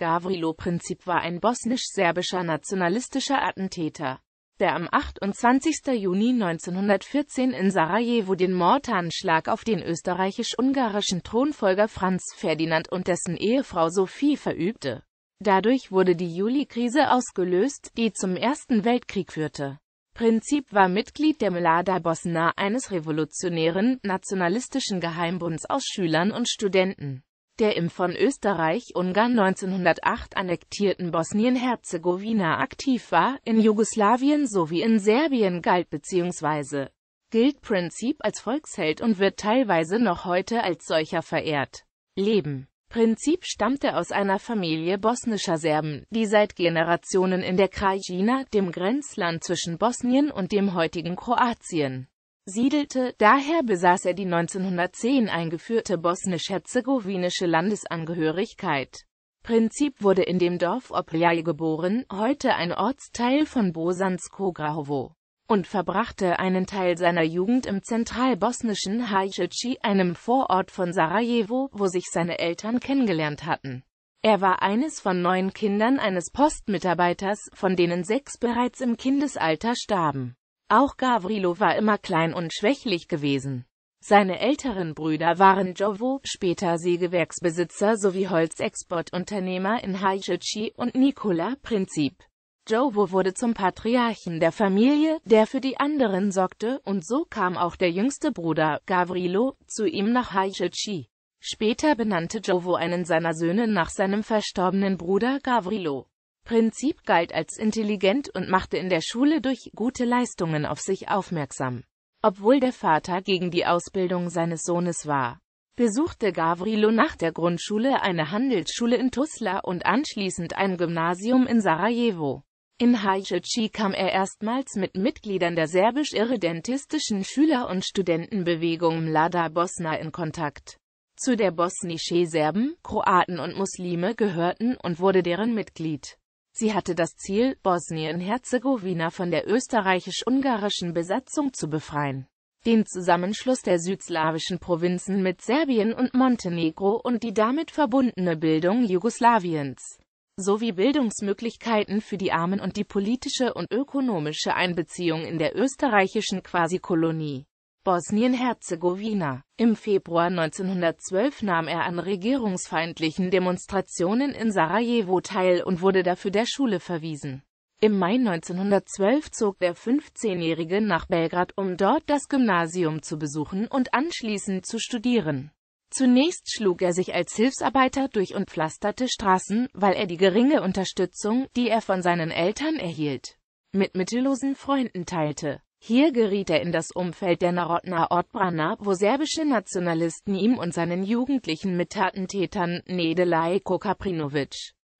Gavrilo prinzip war ein bosnisch-serbischer nationalistischer Attentäter, der am 28. Juni 1914 in Sarajevo den Mordanschlag auf den österreichisch-ungarischen Thronfolger Franz Ferdinand und dessen Ehefrau Sophie verübte. Dadurch wurde die Juli-Krise ausgelöst, die zum Ersten Weltkrieg führte. Prinzip war Mitglied der Mlada Bosna, eines revolutionären, nationalistischen Geheimbunds aus Schülern und Studenten der im von Österreich-Ungarn 1908 annektierten Bosnien-Herzegowina aktiv war, in Jugoslawien sowie in Serbien galt bzw. gilt Prinzip als Volksheld und wird teilweise noch heute als solcher verehrt. Leben Prinzip stammte aus einer Familie bosnischer Serben, die seit Generationen in der Krajina, dem Grenzland zwischen Bosnien und dem heutigen Kroatien, siedelte, daher besaß er die 1910 eingeführte bosnisch-herzegowinische Landesangehörigkeit. Prinzip wurde in dem Dorf Opljaj geboren, heute ein Ortsteil von Bosansko-Grahovo, und verbrachte einen Teil seiner Jugend im zentralbosnischen Hajcici, einem Vorort von Sarajevo, wo sich seine Eltern kennengelernt hatten. Er war eines von neun Kindern eines Postmitarbeiters, von denen sechs bereits im Kindesalter starben. Auch Gavrilo war immer klein und schwächlich gewesen. Seine älteren Brüder waren Jovo, später Sägewerksbesitzer sowie Holzexportunternehmer in Haičići und Nicola Prinzip. Jovo wurde zum Patriarchen der Familie, der für die anderen sorgte, und so kam auch der jüngste Bruder, Gavrilo, zu ihm nach Haičići. Später benannte Jovo einen seiner Söhne nach seinem verstorbenen Bruder Gavrilo. Prinzip galt als intelligent und machte in der Schule durch gute Leistungen auf sich aufmerksam. Obwohl der Vater gegen die Ausbildung seines Sohnes war, besuchte Gavrilo nach der Grundschule eine Handelsschule in Tuzla und anschließend ein Gymnasium in Sarajevo. In Hajcici kam er erstmals mit Mitgliedern der serbisch-irredentistischen Schüler- und Studentenbewegung Mlada Bosna in Kontakt. Zu der bosnische Serben, Kroaten und Muslime gehörten und wurde deren Mitglied. Sie hatte das Ziel, Bosnien-Herzegowina von der österreichisch-ungarischen Besatzung zu befreien. Den Zusammenschluss der südslawischen Provinzen mit Serbien und Montenegro und die damit verbundene Bildung Jugoslawiens sowie Bildungsmöglichkeiten für die Armen und die politische und ökonomische Einbeziehung in der österreichischen Quasi-Kolonie. Bosnien-Herzegowina. Im Februar 1912 nahm er an regierungsfeindlichen Demonstrationen in Sarajevo teil und wurde dafür der Schule verwiesen. Im Mai 1912 zog der 15-Jährige nach Belgrad, um dort das Gymnasium zu besuchen und anschließend zu studieren. Zunächst schlug er sich als Hilfsarbeiter durch und pflasterte Straßen, weil er die geringe Unterstützung, die er von seinen Eltern erhielt, mit mittellosen Freunden teilte. Hier geriet er in das Umfeld der Narodna Ortbrana, wo serbische Nationalisten ihm und seinen jugendlichen Mittatentätern Nedelajko Kaprinovic,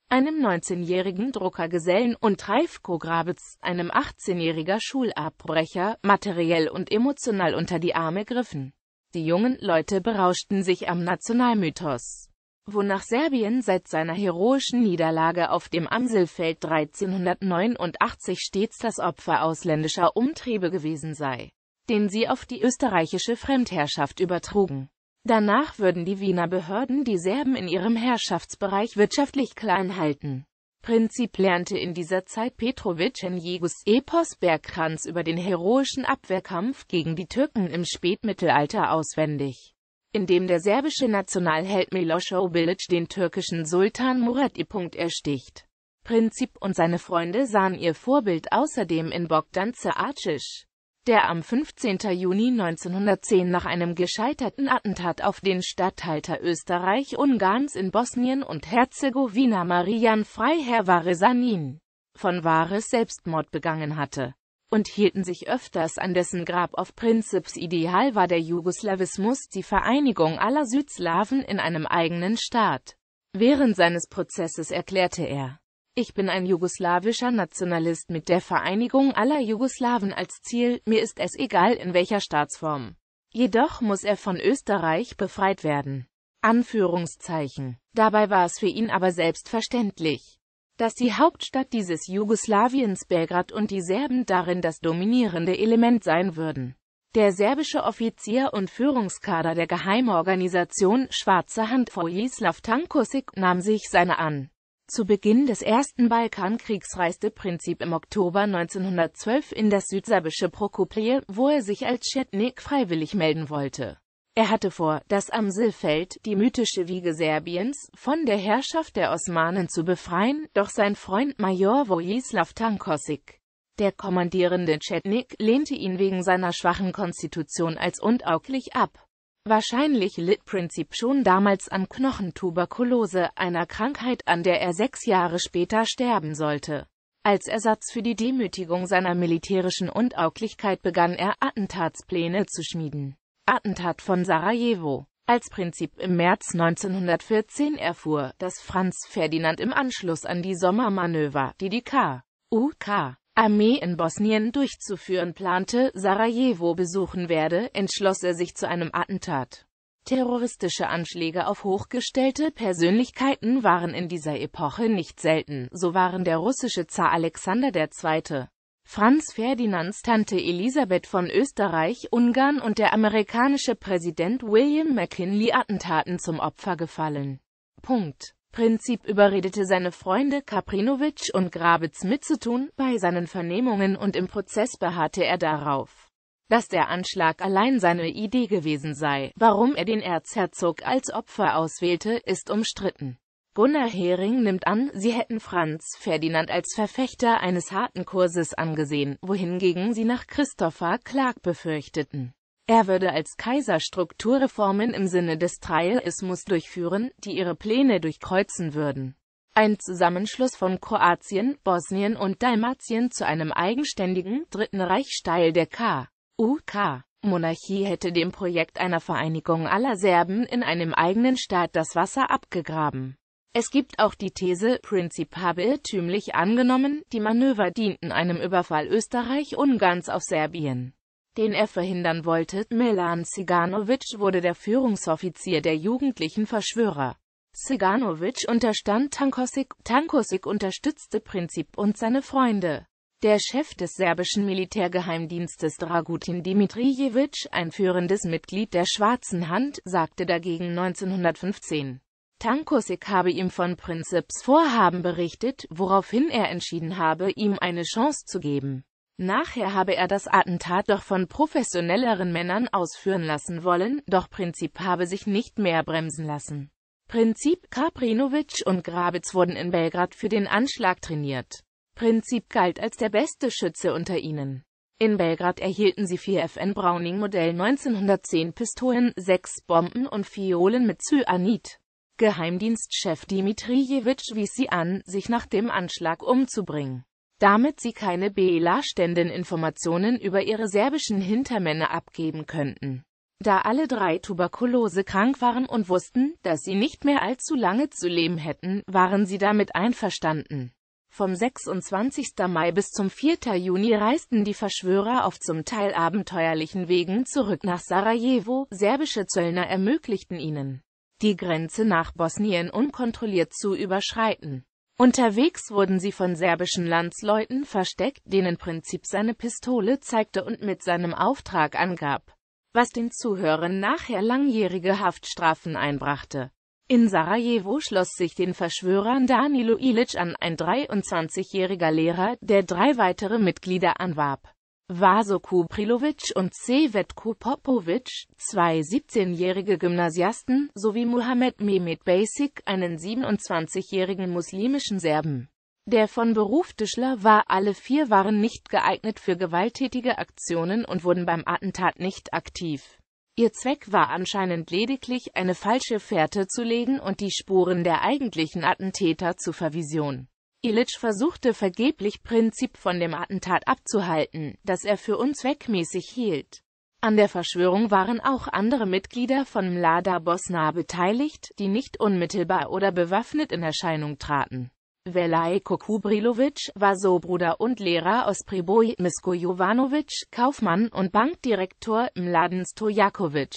einem 19-jährigen Druckergesellen, und Trajfko Grabitz, einem 18-jähriger Schulabbrecher, materiell und emotional unter die Arme griffen. Die jungen Leute berauschten sich am Nationalmythos wonach Serbien seit seiner heroischen Niederlage auf dem Amselfeld 1389 stets das Opfer ausländischer Umtriebe gewesen sei, den sie auf die österreichische Fremdherrschaft übertrugen. Danach würden die Wiener Behörden die Serben in ihrem Herrschaftsbereich wirtschaftlich klein halten. Prinzip lernte in dieser Zeit Petrovic in Jegos Epos Bergkranz über den heroischen Abwehrkampf gegen die Türken im Spätmittelalter auswendig in dem der serbische Nationalheld Milošo Bilic den türkischen Sultan Murat I. ersticht. Prinzip und seine Freunde sahen ihr Vorbild außerdem in Bogdan Zeracich, der am 15. Juni 1910 nach einem gescheiterten Attentat auf den Statthalter Österreich-Ungarns in Bosnien und Herzegowina Marian Freiherr Varesanin von Vares Selbstmord begangen hatte und hielten sich öfters an dessen Grab auf Prinzips Ideal war der Jugoslawismus die Vereinigung aller Südslawen in einem eigenen Staat. Während seines Prozesses erklärte er, ich bin ein jugoslawischer Nationalist mit der Vereinigung aller Jugoslawen als Ziel, mir ist es egal in welcher Staatsform. Jedoch muss er von Österreich befreit werden. Anführungszeichen. Dabei war es für ihn aber selbstverständlich, dass die Hauptstadt dieses Jugoslawiens Belgrad und die Serben darin das dominierende Element sein würden. Der serbische Offizier und Führungskader der Geheimorganisation Schwarze Hand Vojislav Tankusik nahm sich seine an. Zu Beginn des Ersten Balkankriegs reiste Prinzip im Oktober 1912 in das südserbische Prokopje, wo er sich als Chetnik freiwillig melden wollte. Er hatte vor, das am die mythische Wiege Serbiens, von der Herrschaft der Osmanen zu befreien, doch sein Freund Major Vojislav Tankosik, der kommandierende Chetnik, lehnte ihn wegen seiner schwachen Konstitution als untauglich ab. Wahrscheinlich litt Prinzip schon damals an Knochentuberkulose, einer Krankheit, an der er sechs Jahre später sterben sollte. Als Ersatz für die Demütigung seiner militärischen Untauglichkeit begann er, Attentatspläne zu schmieden. Attentat von Sarajevo. Als Prinzip im März 1914 erfuhr, dass Franz Ferdinand im Anschluss an die Sommermanöver, die die K.U.K. Armee in Bosnien durchzuführen plante, Sarajevo besuchen werde, entschloss er sich zu einem Attentat. Terroristische Anschläge auf hochgestellte Persönlichkeiten waren in dieser Epoche nicht selten, so waren der russische Zar Alexander II Franz Ferdinands Tante Elisabeth von Österreich, Ungarn und der amerikanische Präsident William McKinley Attentaten zum Opfer gefallen. Punkt. Prinzip überredete seine Freunde Kaprinovic und Grabitz mitzutun, bei seinen Vernehmungen und im Prozess beharrte er darauf, dass der Anschlag allein seine Idee gewesen sei. Warum er den Erzherzog als Opfer auswählte, ist umstritten. Gunnar Hering nimmt an, sie hätten Franz Ferdinand als Verfechter eines harten Kurses angesehen, wohingegen sie nach Christopher Clark befürchteten. Er würde als Kaiser Strukturreformen im Sinne des Trialismus durchführen, die ihre Pläne durchkreuzen würden. Ein Zusammenschluss von Kroatien, Bosnien und Dalmatien zu einem eigenständigen Dritten Reichsteil der K.U.K. Monarchie hätte dem Projekt einer Vereinigung aller Serben in einem eigenen Staat das Wasser abgegraben. Es gibt auch die These, Prinzip habe irrtümlich angenommen, die Manöver dienten einem Überfall Österreich-Ungarns auf Serbien, den er verhindern wollte. Milan Siganovic wurde der Führungsoffizier der jugendlichen Verschwörer. Siganovic unterstand Tankosik, Tankosik unterstützte Prinzip und seine Freunde. Der Chef des serbischen Militärgeheimdienstes Dragutin Dimitrijevic, ein führendes Mitglied der Schwarzen Hand, sagte dagegen 1915, Tankosik habe ihm von Prinzips Vorhaben berichtet, woraufhin er entschieden habe, ihm eine Chance zu geben. Nachher habe er das Attentat doch von professionelleren Männern ausführen lassen wollen, doch Prinzip habe sich nicht mehr bremsen lassen. Prinzip Kaprinovic und Grabitz wurden in Belgrad für den Anschlag trainiert. Prinzip galt als der beste Schütze unter ihnen. In Belgrad erhielten sie vier FN Browning Modell 1910 Pistolen, sechs Bomben und Fiolen mit Cyanid. Geheimdienstchef Dmitrijewitsch wies sie an, sich nach dem Anschlag umzubringen, damit sie keine belastenden Informationen über ihre serbischen Hintermänner abgeben könnten. Da alle drei tuberkulosekrank waren und wussten, dass sie nicht mehr allzu lange zu leben hätten, waren sie damit einverstanden. Vom 26. Mai bis zum 4. Juni reisten die Verschwörer auf zum Teil abenteuerlichen Wegen zurück nach Sarajevo, serbische Zöllner ermöglichten ihnen die Grenze nach Bosnien unkontrolliert zu überschreiten. Unterwegs wurden sie von serbischen Landsleuten versteckt, denen Prinzip seine Pistole zeigte und mit seinem Auftrag angab, was den Zuhörern nachher langjährige Haftstrafen einbrachte. In Sarajevo schloss sich den Verschwörern Danilo Ilic an, ein 23-jähriger Lehrer, der drei weitere Mitglieder anwarb. Vaso Kuprilovic und Sevet Popovic, zwei 17-jährige Gymnasiasten, sowie Mohamed Mehmet Basic, einen 27-jährigen muslimischen Serben. Der von Beruf Tischler war, alle vier waren nicht geeignet für gewalttätige Aktionen und wurden beim Attentat nicht aktiv. Ihr Zweck war anscheinend lediglich, eine falsche Fährte zu legen und die Spuren der eigentlichen Attentäter zu vervision. Illich versuchte vergeblich Prinzip von dem Attentat abzuhalten, das er für unzweckmäßig hielt. An der Verschwörung waren auch andere Mitglieder von Mlada Bosna beteiligt, die nicht unmittelbar oder bewaffnet in Erscheinung traten. Velay Kokubrilovic war Sohbruder und Lehrer aus Priboj, Misko Jovanovic, Kaufmann und Bankdirektor Mladen Stojakovic.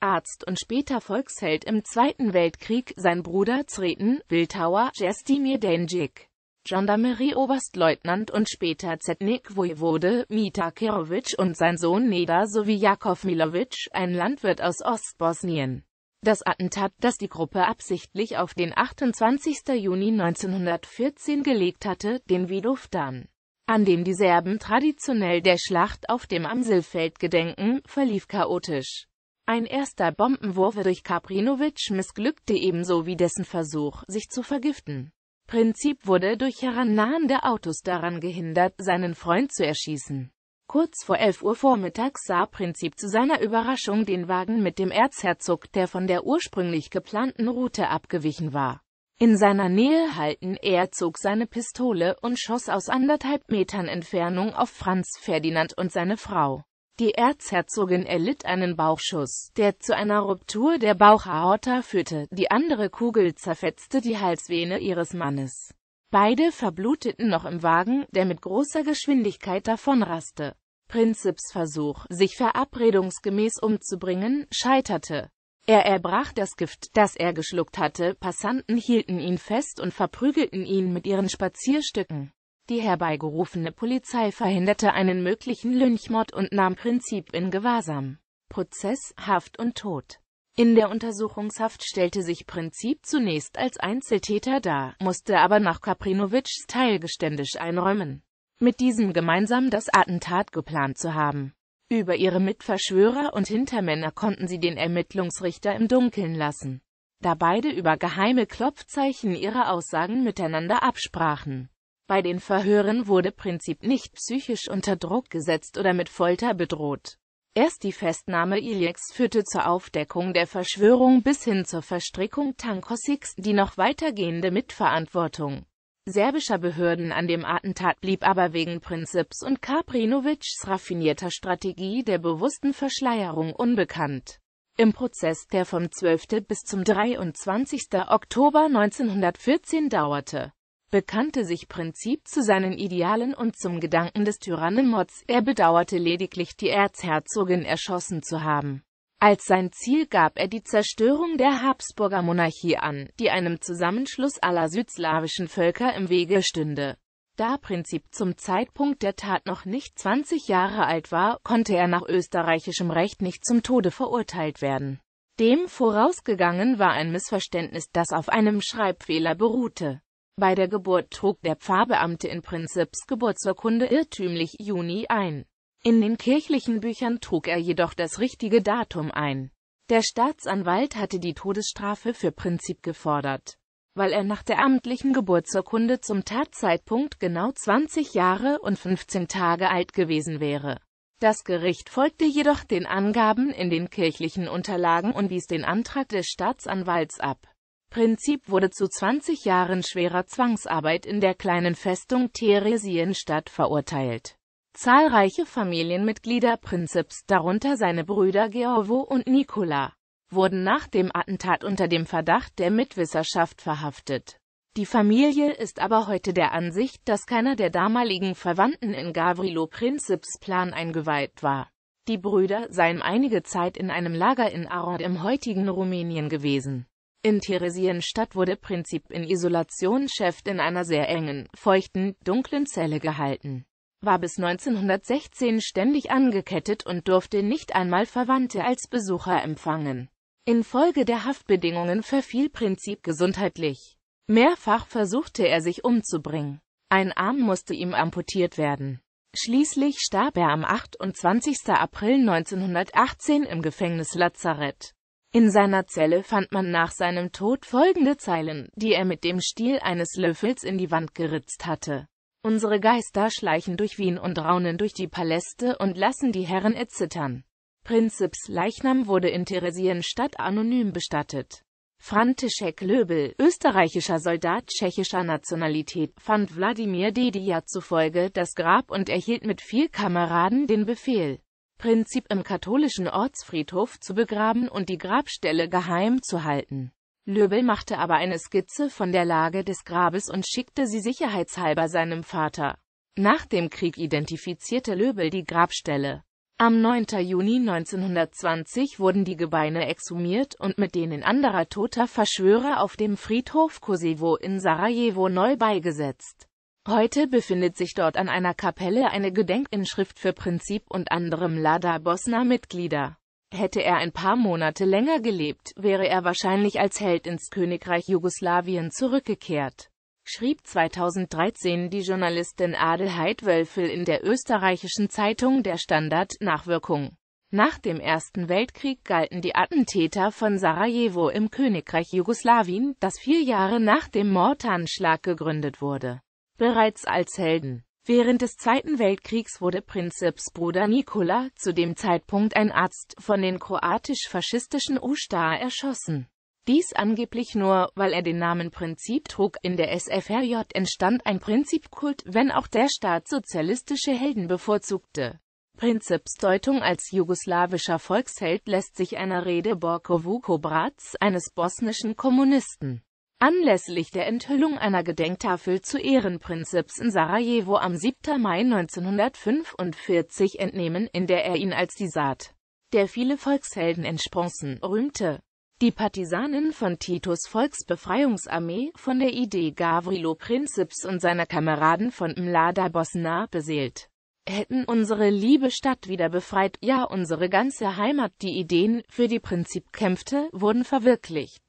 Arzt und später Volksheld im Zweiten Weltkrieg, sein Bruder Zreten, Bildhauer, Jestimir Denjik. Gendarmerie-Oberstleutnant und später Zetnik Wojwode, Mita Kirovic und sein Sohn Neda sowie Jakov Milovic, ein Landwirt aus Ostbosnien. Das Attentat, das die Gruppe absichtlich auf den 28. Juni 1914 gelegt hatte, den Vidovdan, an dem die Serben traditionell der Schlacht auf dem Amselfeld gedenken, verlief chaotisch. Ein erster Bombenwurf durch Kaprinovic missglückte ebenso wie dessen Versuch, sich zu vergiften. Prinzip wurde durch herannahende Autos daran gehindert, seinen Freund zu erschießen. Kurz vor 11 Uhr vormittags sah Prinzip zu seiner Überraschung den Wagen mit dem Erzherzog, der von der ursprünglich geplanten Route abgewichen war. In seiner Nähe halten, er zog seine Pistole und schoss aus anderthalb Metern Entfernung auf Franz Ferdinand und seine Frau. Die Erzherzogin erlitt einen Bauchschuss, der zu einer Ruptur der Bauchaorta führte, die andere Kugel zerfetzte die Halsvene ihres Mannes. Beide verbluteten noch im Wagen, der mit großer Geschwindigkeit davonraste. Prinzips Versuch, sich verabredungsgemäß umzubringen, scheiterte. Er erbrach das Gift, das er geschluckt hatte, Passanten hielten ihn fest und verprügelten ihn mit ihren Spazierstücken. Die herbeigerufene Polizei verhinderte einen möglichen Lynchmord und nahm Prinzip in Gewahrsam. Prozess, Haft und Tod. In der Untersuchungshaft stellte sich Prinzip zunächst als Einzeltäter dar, musste aber nach Kaprinowitschs Teilgeständisch einräumen, mit diesem gemeinsam das Attentat geplant zu haben. Über ihre Mitverschwörer und Hintermänner konnten sie den Ermittlungsrichter im Dunkeln lassen, da beide über geheime Klopfzeichen ihre Aussagen miteinander absprachen. Bei den Verhören wurde Prinzip nicht psychisch unter Druck gesetzt oder mit Folter bedroht. Erst die Festnahme Iljeks führte zur Aufdeckung der Verschwörung bis hin zur Verstrickung Tankosiks, die noch weitergehende Mitverantwortung serbischer Behörden an dem Attentat blieb aber wegen Prinzips und Kaprinovics raffinierter Strategie der bewussten Verschleierung unbekannt. Im Prozess, der vom 12. bis zum 23. Oktober 1914 dauerte, bekannte sich Prinzip zu seinen Idealen und zum Gedanken des Tyrannen er bedauerte lediglich die Erzherzogin erschossen zu haben. Als sein Ziel gab er die Zerstörung der Habsburger Monarchie an, die einem Zusammenschluss aller südslawischen Völker im Wege stünde. Da Prinzip zum Zeitpunkt der Tat noch nicht 20 Jahre alt war, konnte er nach österreichischem Recht nicht zum Tode verurteilt werden. Dem vorausgegangen war ein Missverständnis, das auf einem Schreibfehler beruhte. Bei der Geburt trug der Pfarrbeamte in Prinzips Geburtsurkunde irrtümlich Juni ein. In den kirchlichen Büchern trug er jedoch das richtige Datum ein. Der Staatsanwalt hatte die Todesstrafe für Prinzip gefordert, weil er nach der amtlichen Geburtsurkunde zum Tatzeitpunkt genau 20 Jahre und 15 Tage alt gewesen wäre. Das Gericht folgte jedoch den Angaben in den kirchlichen Unterlagen und wies den Antrag des Staatsanwalts ab. Prinzip wurde zu 20 Jahren schwerer Zwangsarbeit in der kleinen Festung Theresienstadt verurteilt. Zahlreiche Familienmitglieder Prinzips, darunter seine Brüder Georgo und Nicola, wurden nach dem Attentat unter dem Verdacht der Mitwisserschaft verhaftet. Die Familie ist aber heute der Ansicht, dass keiner der damaligen Verwandten in Gavrilo Prinzips Plan eingeweiht war. Die Brüder seien einige Zeit in einem Lager in Arad im heutigen Rumänien gewesen. In Theresienstadt wurde Prinzip in Isolation Chef in einer sehr engen, feuchten, dunklen Zelle gehalten, war bis 1916 ständig angekettet und durfte nicht einmal Verwandte als Besucher empfangen. Infolge der Haftbedingungen verfiel Prinzip gesundheitlich. Mehrfach versuchte er sich umzubringen. Ein Arm musste ihm amputiert werden. Schließlich starb er am 28. April 1918 im Gefängnis Lazarett. In seiner Zelle fand man nach seinem Tod folgende Zeilen, die er mit dem Stiel eines Löffels in die Wand geritzt hatte. Unsere Geister schleichen durch Wien und raunen durch die Paläste und lassen die Herren erzittern. Prinzips Leichnam wurde in Theresienstadt anonym bestattet. František Löbel, österreichischer Soldat tschechischer Nationalität, fand Wladimir Dedia zufolge das Grab und erhielt mit vier Kameraden den Befehl, Prinzip im katholischen Ortsfriedhof zu begraben und die Grabstelle geheim zu halten. Löbel machte aber eine Skizze von der Lage des Grabes und schickte sie sicherheitshalber seinem Vater. Nach dem Krieg identifizierte Löbel die Grabstelle. Am 9. Juni 1920 wurden die Gebeine exhumiert und mit denen anderer toter Verschwörer auf dem Friedhof Kosevo in Sarajevo neu beigesetzt. Heute befindet sich dort an einer Kapelle eine Gedenkinschrift für Prinzip und anderem Lada Bosna-Mitglieder. Hätte er ein paar Monate länger gelebt, wäre er wahrscheinlich als Held ins Königreich Jugoslawien zurückgekehrt, schrieb 2013 die Journalistin Adelheid Wölfel in der österreichischen Zeitung Der Standard Nachwirkung. Nach dem Ersten Weltkrieg galten die Attentäter von Sarajevo im Königreich Jugoslawien, das vier Jahre nach dem Mordanschlag gegründet wurde bereits als Helden. Während des Zweiten Weltkriegs wurde Prinzips Bruder Nikola, zu dem Zeitpunkt ein Arzt, von den kroatisch-faschistischen Ustah erschossen. Dies angeblich nur, weil er den Namen Prinzip trug. In der SFRJ entstand ein Prinzipkult, wenn auch der Staat sozialistische Helden bevorzugte. Prinzips Deutung als jugoslawischer Volksheld lässt sich einer Rede Borko Vuko Brats, eines bosnischen Kommunisten, Anlässlich der Enthüllung einer Gedenktafel zu Ehrenprinzips in Sarajevo am 7. Mai 1945 entnehmen, in der er ihn als die Saat, der viele Volkshelden entsprossen, rühmte. Die Partisanen von Titos Volksbefreiungsarmee, von der Idee Gavrilo Prinzips und seiner Kameraden von Mlada Bosna beseelt, hätten unsere liebe Stadt wieder befreit, ja unsere ganze Heimat, die Ideen, für die Prinzip kämpfte, wurden verwirklicht.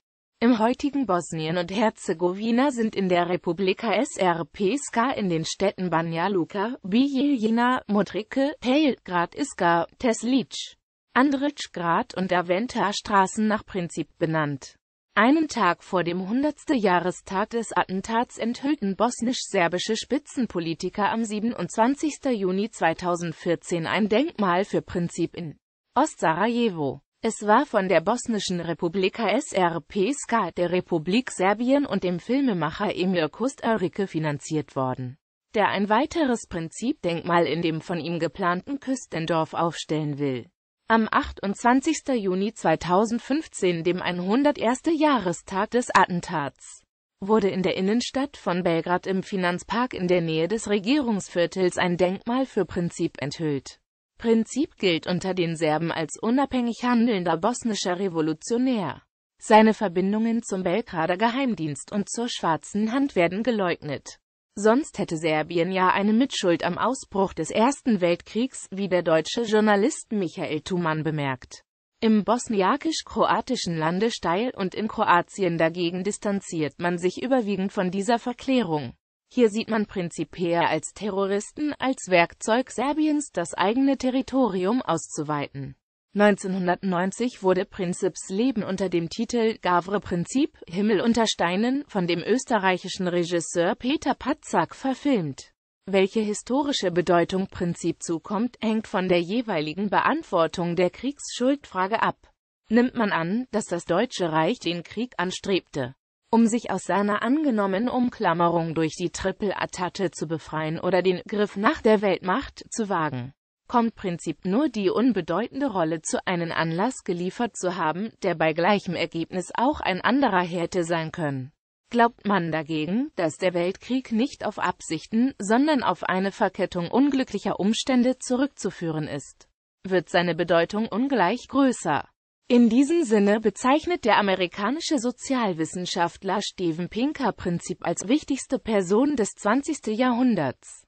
Im heutigen Bosnien und Herzegowina sind in der Republika Srpska in den Städten Banja Luka, Bijeljina, Modrike, Pelgrad Iska, Teslic, Andritschgrad und Aventa Straßen nach Prinzip benannt. Einen Tag vor dem 100. Jahrestag des Attentats enthüllten bosnisch-serbische Spitzenpolitiker am 27. Juni 2014 ein Denkmal für Prinzip in Ostsarajevo. Es war von der bosnischen Republika SRP Ska der Republik Serbien und dem Filmemacher Emir Kustarike finanziert worden, der ein weiteres Prinzipdenkmal in dem von ihm geplanten Küstendorf aufstellen will. Am 28. Juni 2015, dem 101. Jahrestag des Attentats, wurde in der Innenstadt von Belgrad im Finanzpark in der Nähe des Regierungsviertels ein Denkmal für Prinzip enthüllt. Prinzip gilt unter den Serben als unabhängig handelnder bosnischer Revolutionär. Seine Verbindungen zum Belgrader Geheimdienst und zur Schwarzen Hand werden geleugnet. Sonst hätte Serbien ja eine Mitschuld am Ausbruch des Ersten Weltkriegs, wie der deutsche Journalist Michael Thumann bemerkt. Im bosniakisch-kroatischen Lande steil und in Kroatien dagegen distanziert man sich überwiegend von dieser Verklärung. Hier sieht man prinzipiell als Terroristen als Werkzeug Serbiens, das eigene Territorium auszuweiten. 1990 wurde Prinzips Leben unter dem Titel Gavre Prinzip, Himmel unter Steinen, von dem österreichischen Regisseur Peter Patzak verfilmt. Welche historische Bedeutung Prinzip zukommt, hängt von der jeweiligen Beantwortung der Kriegsschuldfrage ab. Nimmt man an, dass das Deutsche Reich den Krieg anstrebte, um sich aus seiner angenommenen Umklammerung durch die triple attacke zu befreien oder den Griff nach der Weltmacht zu wagen. Kommt Prinzip nur die unbedeutende Rolle zu einem Anlass geliefert zu haben, der bei gleichem Ergebnis auch ein anderer hätte sein können. Glaubt man dagegen, dass der Weltkrieg nicht auf Absichten, sondern auf eine Verkettung unglücklicher Umstände zurückzuführen ist, wird seine Bedeutung ungleich größer. In diesem Sinne bezeichnet der amerikanische Sozialwissenschaftler Steven Pinker Prinzip als wichtigste Person des 20. Jahrhunderts.